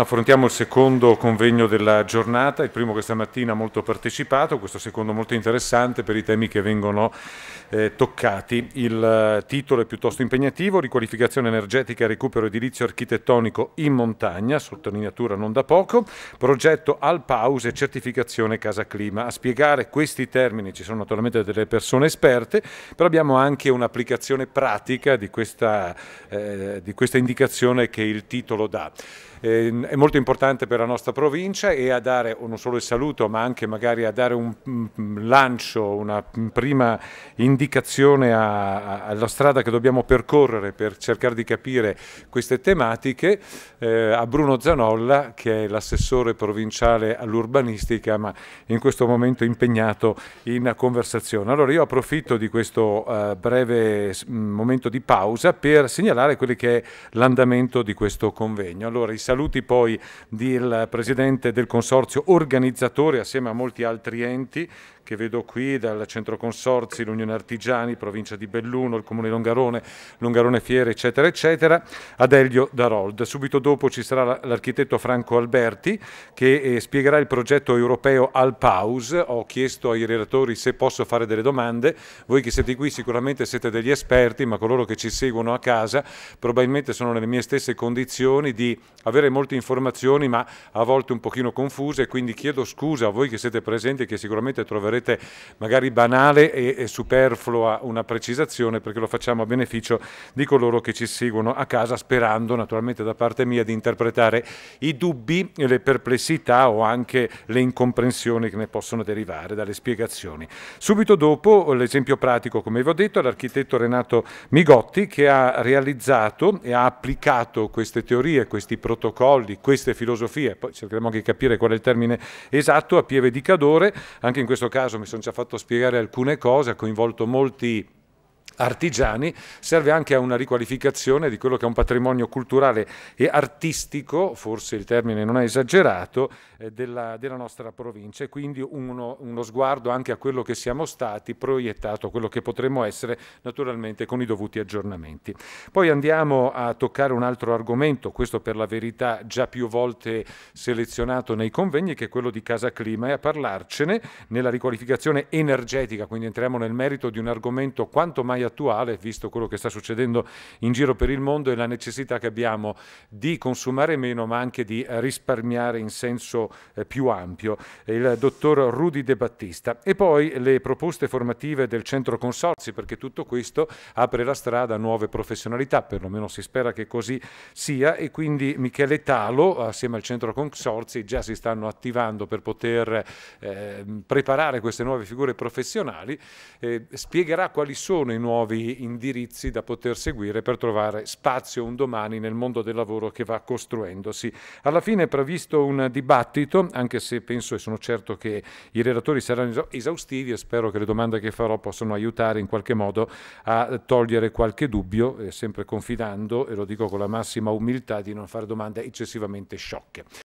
affrontiamo il secondo convegno della giornata, il primo questa mattina molto partecipato, questo secondo molto interessante per i temi che vengono eh, toccati. Il eh, titolo è piuttosto impegnativo, riqualificazione energetica e recupero edilizio architettonico in montagna, sottolineatura non da poco, progetto al pause e certificazione casa clima. A spiegare questi termini ci sono naturalmente delle persone esperte, però abbiamo anche un'applicazione pratica di questa, eh, di questa indicazione che il titolo dà. Ehm, è molto importante per la nostra provincia e a dare non solo il saluto ma anche magari a dare un lancio, una prima indicazione alla strada che dobbiamo percorrere per cercare di capire queste tematiche eh, a Bruno Zanolla che è l'assessore provinciale all'urbanistica ma in questo momento impegnato in conversazione. Allora io approfitto di questo eh, breve momento di pausa per segnalare quello che è l'andamento di questo convegno. Allora, i saluti saluti poi del Presidente del Consorzio organizzatore assieme a molti altri enti che vedo qui dal Centro Consorzi, l'Unione Artigiani, provincia di Belluno, il Comune Longarone, Longarone Fiere, eccetera, eccetera, Adelio Darold. Subito dopo ci sarà l'architetto Franco Alberti che eh, spiegherà il progetto europeo al PAUS. Ho chiesto ai relatori se posso fare delle domande. Voi che siete qui sicuramente siete degli esperti, ma coloro che ci seguono a casa probabilmente sono nelle mie stesse condizioni di avere molte informazioni, ma a volte un pochino confuse, quindi chiedo scusa a voi che siete presenti e che sicuramente troverete sarete magari banale e, e superflua una precisazione perché lo facciamo a beneficio di coloro che ci seguono a casa sperando naturalmente da parte mia di interpretare i dubbi, le perplessità o anche le incomprensioni che ne possono derivare dalle spiegazioni. Subito dopo l'esempio pratico, come vi ho detto, l'architetto Renato Migotti che ha realizzato e ha applicato queste teorie, questi protocolli, queste filosofie, poi cercheremo anche di capire qual è il termine esatto, a Pieve di Cadore, anche in questo caso caso mi sono già fatto spiegare alcune cose, ha coinvolto molti artigiani, serve anche a una riqualificazione di quello che è un patrimonio culturale e artistico, forse il termine non è esagerato, eh, della, della, nostra provincia e quindi uno, uno sguardo anche a quello che siamo stati proiettato, a quello che potremmo essere naturalmente con i dovuti aggiornamenti. Poi andiamo a toccare un altro argomento, questo per la verità già più volte selezionato nei convegni, che è quello di Casa Clima e a parlarcene nella riqualificazione energetica, quindi entriamo nel merito di un argomento quanto mai attuale, visto quello che sta succedendo in giro per il mondo e la necessità che abbiamo di consumare meno, ma anche di risparmiare in senso eh, più ampio. Il dottor Rudy De Battista. E poi le proposte formative del centro consorzi, perché tutto questo apre la strada a nuove professionalità, perlomeno si spera che così sia, e quindi Michele Talo, assieme al centro consorzi, già si stanno attivando per poter eh, preparare queste nuove figure professionali, eh, spiegherà quali sono i nuovi nuovi indirizzi da poter seguire per trovare spazio un domani nel mondo del lavoro che va costruendosi. Alla fine è previsto un dibattito, anche se penso e sono certo che i relatori saranno esaustivi e spero che le domande che farò possano aiutare in qualche modo a togliere qualche dubbio, eh, sempre confidando, e lo dico con la massima umiltà, di non fare domande eccessivamente sciocche.